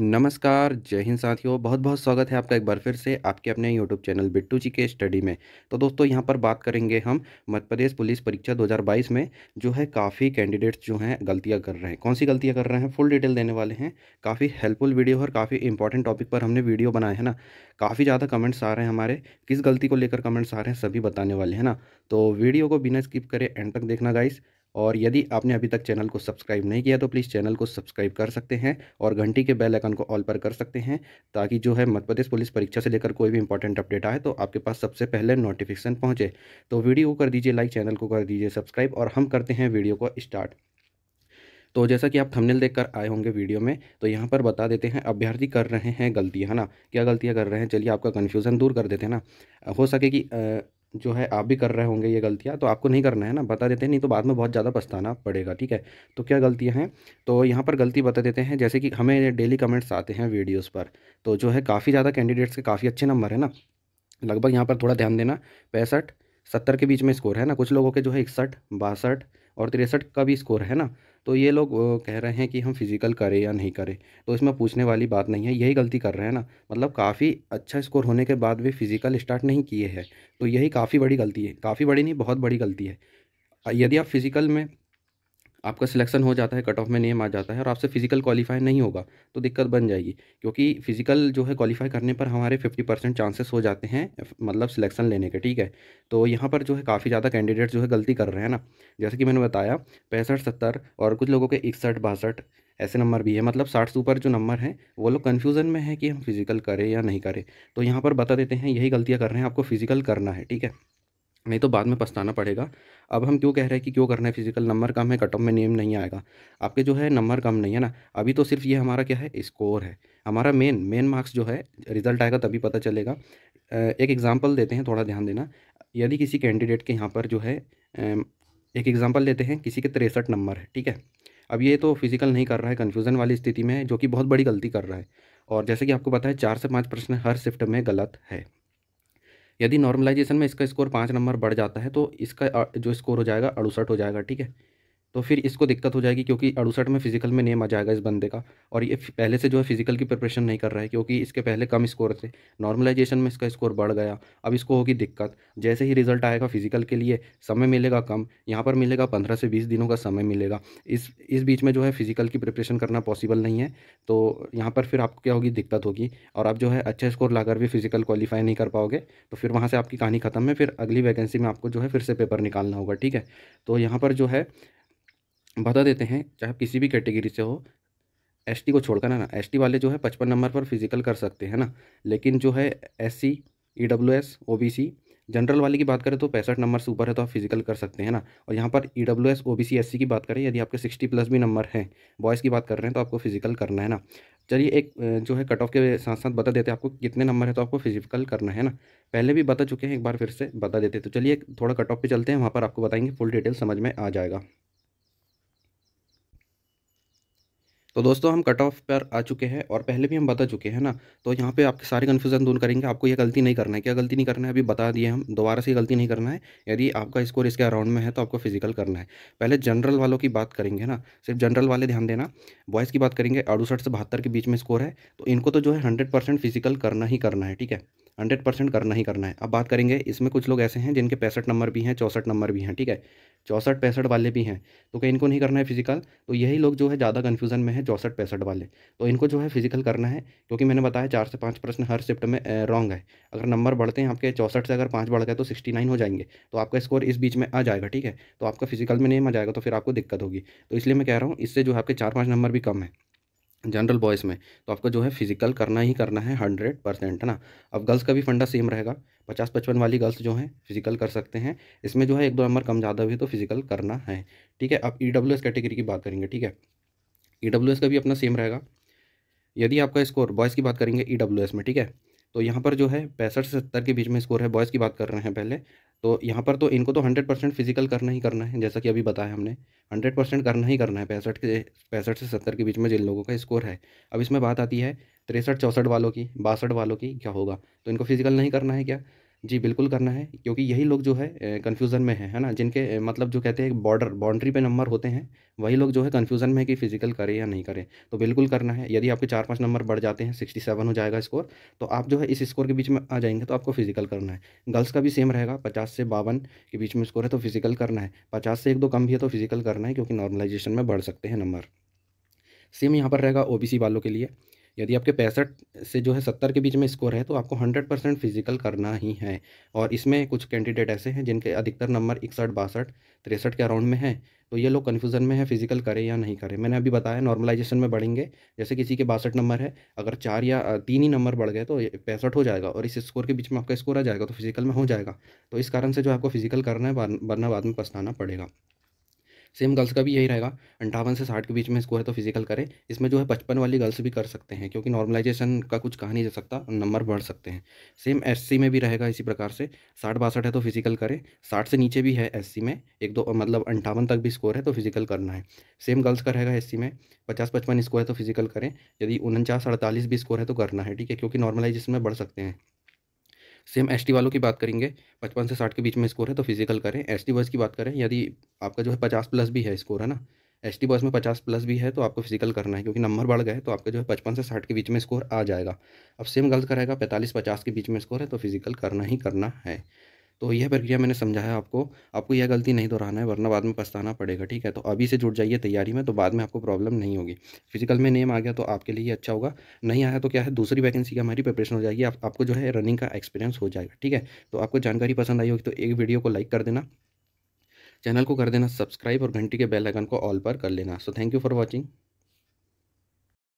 नमस्कार जय हिंद साथियों बहुत बहुत स्वागत है आपका एक बार फिर से आपके अपने यूट्यूब चैनल बिट्टू जी के स्टडी में तो दोस्तों यहाँ पर बात करेंगे हम मध्य प्रदेश पुलिस परीक्षा 2022 में जो है काफ़ी कैंडिडेट्स जो हैं गलतियाँ कर रहे हैं कौन सी गलतियाँ कर रहे हैं फुल डिटेल देने वाले हैं काफ़ी हेल्पफुल वीडियो और काफ़ी इंपॉर्टेंट टॉपिक पर हमने वीडियो बनाए है ना काफ़ी ज़्यादा कमेंट्स आ रहे हैं हमारे किस गलती को लेकर कमेंट्स आ रहे हैं सभी बताने वाले हैं ना तो वीडियो को बिना स्किप करें एंड तक देखना गाइस और यदि आपने अभी तक चैनल को सब्सक्राइब नहीं किया तो प्लीज़ चैनल को सब्सक्राइब कर सकते हैं और घंटी के बेल आइकन को ऑल पर कर सकते हैं ताकि जो है मध्य प्रदेश पुलिस परीक्षा से लेकर कोई भी इंपॉर्टेंट अपडेट आए तो आपके पास सबसे पहले नोटिफिकेशन पहुँचे तो वीडियो को कर दीजिए लाइक चैनल को कर दीजिए सब्सक्राइब और हम करते हैं वीडियो को स्टार्ट तो जैसा कि आप थंबनेल देखकर आए होंगे वीडियो में तो यहाँ पर बता देते हैं अभ्यर्थी कर रहे हैं गलतियाँ है ना क्या गलतियाँ कर रहे हैं चलिए आपका कन्फ्यूज़न दूर कर देते हैं ना हो सके कि जो है आप भी कर रहे होंगे ये गलतियाँ तो आपको नहीं करना है ना बता देते हैं नहीं तो बाद में बहुत ज़्यादा पछताना पड़ेगा ठीक है तो क्या गलतियाँ हैं तो यहाँ पर गलती बता देते हैं जैसे कि हमें डेली कमेंट्स आते हैं वीडियोज़ पर तो जो है काफ़ी ज़्यादा कैंडिडेट्स के काफ़ी अच्छे नंबर है ना लगभग यहाँ पर थोड़ा ध्यान देना पैंसठ सत्तर के बीच में स्कोर है ना कुछ लोगों के जो है इकसठ बासठ और तिरसठ का भी स्कोर है ना तो ये लोग कह रहे हैं कि हम फिज़िकल करें या नहीं करें तो इसमें पूछने वाली बात नहीं है यही गलती कर रहे हैं ना मतलब काफ़ी अच्छा स्कोर होने के बाद भी फिज़िकल स्टार्ट नहीं किए हैं तो यही काफ़ी बड़ी गलती है काफ़ी बड़ी नहीं बहुत बड़ी गलती है यदि आप फिज़िकल में आपका सिलेक्शन हो जाता है कट ऑफ में नेम आ जाता है और आपसे फिजिकल क्वालिफाई नहीं होगा तो दिक्कत बन जाएगी क्योंकि फिजिकल जो है क्वालिफाई करने पर हमारे फिफ्टी परसेंट चांसेस हो जाते हैं मतलब सिलेक्शन लेने के ठीक है तो यहाँ पर जो है काफ़ी ज़्यादा कैंडिडेट जो है गलती कर रहे हैं ना जैसे कि मैंने बताया पैंसठ सत्तर और कुछ लोगों के इकसठ बासठ ऐसे नंबर भी है मतलब साठ से ऊपर जो नंबर हैं वो लोग कन्फ्यूज़न में है कि हम फिज़िकल करें या नहीं करें तो यहाँ पर बता देते हैं यही गलतियाँ कर रहे हैं आपको फिज़िकल करना है ठीक है नहीं तो बाद में पछताना पड़ेगा अब हम क्यों कह रहे हैं कि क्यों करना है फिजिकल नंबर कम है कट ऑफ में नेम नहीं आएगा आपके जो है नंबर कम नहीं है ना अभी तो सिर्फ ये हमारा क्या है स्कोर है हमारा मेन मेन मार्क्स जो है रिजल्ट आएगा तभी पता चलेगा एक एग्ज़ाम्पल देते हैं थोड़ा ध्यान देना यदि किसी कैंडिडेट के यहाँ पर जो है एक एग्ज़ाम्पल लेते हैं किसी के तिरसठ नंबर है ठीक है अब ये तो फिजिकल नहीं कर रहा है कन्फ्यूज़न वाली स्थिति में है जो कि बहुत बड़ी गलती कर रहा है और जैसे कि आपको पता है चार से पाँच प्रश्न हर शिफ्ट में गलत है यदि नॉर्मलाइजेशन में इसका स्कोर पाँच नंबर बढ़ जाता है तो इसका जो स्कोर हो जाएगा अड़सठ हो जाएगा ठीक है तो फिर इसको दिक्कत हो जाएगी क्योंकि अड़ुसठ में फिजिकल में नेम आ जाएगा इस बंदे का और ये पहले से जो है फिजिकल की प्रिपरेशन नहीं कर रहा है क्योंकि इसके पहले कम स्कोर थे नॉर्मलाइजेशन में इसका स्कोर बढ़ गया अब इसको होगी दिक्कत जैसे ही रिजल्ट आएगा फिजिकल के लिए समय मिलेगा कम यहाँ पर मिलेगा पंद्रह से बीस दिनों का समय मिलेगा इस इस बीच में जो है फिजिकल की प्रिपरेशन करना पॉसिबल नहीं है तो यहाँ पर फिर आपको क्या होगी दिक्कत होगी और आप जो है अच्छा स्कोर लाकर भी फिजिकल क्वालिफाई नहीं कर पाओगे तो फिर वहाँ से आपकी कहानी खत्म है फिर अगली वैकेंसी में आपको जो है फिर से पेपर निकालना होगा ठीक है तो यहाँ पर जो है बता देते हैं चाहे किसी भी कैटेगरी से हो एस को छोड़कर ना एस वाले जो है पचपन नंबर पर फिजिकल कर सकते हैं ना लेकिन जो है S C E W S O B C general वाले की बात करें तो पैंसठ नंबर से ऊपर है तो आप फिजिकल कर सकते हैं ना और यहाँ पर E W S O B C S C की बात करें यदि आपके सिक्सटी प्लस भी नंबर हैं बॉयज़ की बात कर रहे हैं तो आपको फिजिकल करना है ना चलिए एक जो है कट ऑफ के साथ साथ बता देते हैं आपको कितने नंबर है तो आपको फिजिकल करना है ना पहले भी बता चुके हैं एक बार फिर से बता देते तो चलिए थोड़ा कट ऑफ पे चलते हैं वहाँ पर आपको बताएंगे फुल डिटेल समझ में आ जाएगा तो दोस्तों हम कट ऑफ पर आ चुके हैं और पहले भी हम बता चुके हैं ना तो यहाँ पे आपके सारे कन्फ्यूजन दूर करेंगे आपको ये गलती नहीं करना है क्या गलती नहीं करना है अभी बता दिए हम दोबारा से गलती नहीं करना है यदि आपका स्कोर इसके अराउंड में है तो आपको फिजिकल करना है पहले जनरल वालों की बात करेंगे ना सिर्फ जनरल वाले ध्यान देना बॉयज़ की बात करेंगे अड़ुसठ से बहत्तर के बीच में स्कोर है तो इनको तो जो है हंड्रेड फिजिकल करना ही करना है ठीक है हंड्रेड परसेंट करना ही करना है अब बात करेंगे इसमें कुछ लोग ऐसे हैं जिनके पैंसठ नंबर भी हैं चौंसठ नंबर भी हैं ठीक है चौंसठ पैंसठ वाले भी हैं तो क्या इनको नहीं करना है फिजिकल तो यही लोग जो है ज़्यादा कन्फ्यूजन में है चौंसठ पैंसठ वाले तो इनको जो है फिजिकल करना है क्योंकि मैंने बताया चार से पाँच प्रश्न हर शिफ्ट में रॉन्ग है अगर नंबर बढ़ते हैं आपके चौंसठ से अगर पाँच बढ़ गए तो सिक्सटी नाइन हो जाएंगे तो आपका स्कोर इस बीच में आ जाएगा ठीक है तो आपका फिजिकल में नहीं आ जाएगा तो फिर आपको दिक्कत होगी तो इसलिए मैं कह रहा हूँ इससे जो है आपके चार पाँच नंबर भी कम है जनरल बॉयज़ में तो आपको जो है फिजिकल करना ही करना है हंड्रेड परसेंट है ना अब गर्ल्स का भी फंडा सेम रहेगा पचास पचपन वाली गर्ल्स जो हैं फिजिकल कर सकते हैं इसमें जो है एक दो नंबर कम ज़्यादा भी तो फिजिकल करना है ठीक है अब ई डब्ल्यू एस कैटेगरी की बात करेंगे ठीक है ई e एस का भी अपना सेम रहेगा यदि आपका स्कोर बॉयज़ की बात करेंगे ई डब्ल्यू एस में ठीक है तो यहाँ पर जो है पैंसठ से सत्तर के बीच में स्कोर है बॉयज़ की बात कर रहे हैं पहले तो यहाँ पर तो इनको तो हंड्रेड परसेंट फिजिकल करना ही करना है जैसा कि अभी बताया हमने हंड्रेड परसेंट करना ही करना है पैंसठ के पैंसठ से सत्तर के बीच में जिन लोगों का स्कोर है अब इसमें बात आती है तिरसठ चौंसठ वालों की बासठ वालों की क्या होगा तो इनको फिजिकल नहीं करना है क्या जी बिल्कुल करना है क्योंकि यही लोग जो है कन्फ्यूज़न में है है ना जिनके मतलब जो कहते हैं बॉर्डर बाउंड्री पे नंबर होते हैं वही लोग जो है कन्फ्यूज़न में है कि फ़िज़िकल करें या नहीं करें तो बिल्कुल करना है यदि आपके चार पाँच नंबर बढ़ जाते हैं सिक्सटी सेवन हो जाएगा स्कोर तो आप जो है इस स्कोर के बीच में आ जाएंगे तो आपको फिज़िकल करना है गर्ल्स का भी सेम रहेगा पचास से बावन के बीच में स्कोर है तो फिज़िकल करना है पचास से एक दो कम भी है तो फिज़िकल करना है क्योंकि नॉर्मलाइजेशन में बढ़ सकते हैं नंबर सेम यहाँ पर रहेगा ओ वालों के लिए यदि आपके पैंसठ से जो है सत्तर के बीच में स्कोर है तो आपको हंड्रेड परसेंट फिजिकल करना ही है और इसमें कुछ कैंडिडेट ऐसे हैं जिनके अधिकतर नंबर इकसठ बासठ तिरसठ के अराउंड में है तो ये लोग कन्फ्यूजन में है फिजिकल करें या नहीं करें मैंने अभी बताया नॉर्मलाइजेशन में बढ़ेंगे जैसे किसी के बासठ नंबर है अगर चार या तीन ही नंबर बढ़ गए तो पैंसठ हो जाएगा और इस स्कोर के बीच में आपका स्कोर आ जाएगा तो फिजिकल में हो जाएगा तो इस कारण से जो आपको फिजिकल करना है वरना बाद में पछताना पड़ेगा सेम गर्ल्स का भी यही रहेगा अंठावन से साठ के बीच में स्कोर है तो फिजिकल करें इसमें जो है बचपन वाली गर्ल्स भी कर सकते हैं क्योंकि नॉर्मलाइजेशन का कुछ कहा नहीं जा सकता नंबर बढ़ सकते हैं सेम एस में भी रहेगा इसी प्रकार से साठ बासठ है तो फिजिकल करें साठ से नीचे भी है एस में एक दो मतलब अंठावन तक भी स्कोर है तो फिजिकल करना है सेम गर्ल्स का रहेगा एस में पचास पचपन स्कोर है तो फिजिकल करें यदि उनचास अड़तालीस भी स्कोर है तो करना है ठीक है क्योंकि नॉर्मलाइजेशन में बढ़ सकते हैं सेम एस वालों की बात करेंगे पचपन से साठ के बीच में स्कोर है तो फिजिकल करें एस टी बस की बात करें यदि आपका जो है पचास प्लस भी है स्कोर है ना एस टी बस में पचास प्लस भी है तो आपको फिजिकल करना है क्योंकि नंबर बढ़ गए तो आपका जो है पचपन से साठ के बीच में स्कोर आ जाएगा अब सेम गर्ल्स का रहेगा पैंतालीस पचास के बीच में स्कोर है तो फिजिकल करना ही करना है तो यह प्रक्रिया मैंने समझाया आपको आपको यह गलती नहीं दोहराना है वरना बाद में पछताना पड़ेगा ठीक है तो अभी से जुट जाइए तैयारी में तो बाद में आपको प्रॉब्लम नहीं होगी फिजिकल में नेम आ गया तो आपके लिए अच्छा होगा नहीं आया तो क्या है दूसरी वैकेंसी की हमारी प्रिपरेशन हो जाएगी आपको जो है रनिंग का एक्सपीरियंस हो जाएगा ठीक है तो आपको जानकारी पसंद आई होगी तो एक वीडियो को लाइक कर देना चैनल को कर देना सब्सक्राइब और घंटी के बेल आइकन को ऑल पर कर लेना so thank you for watching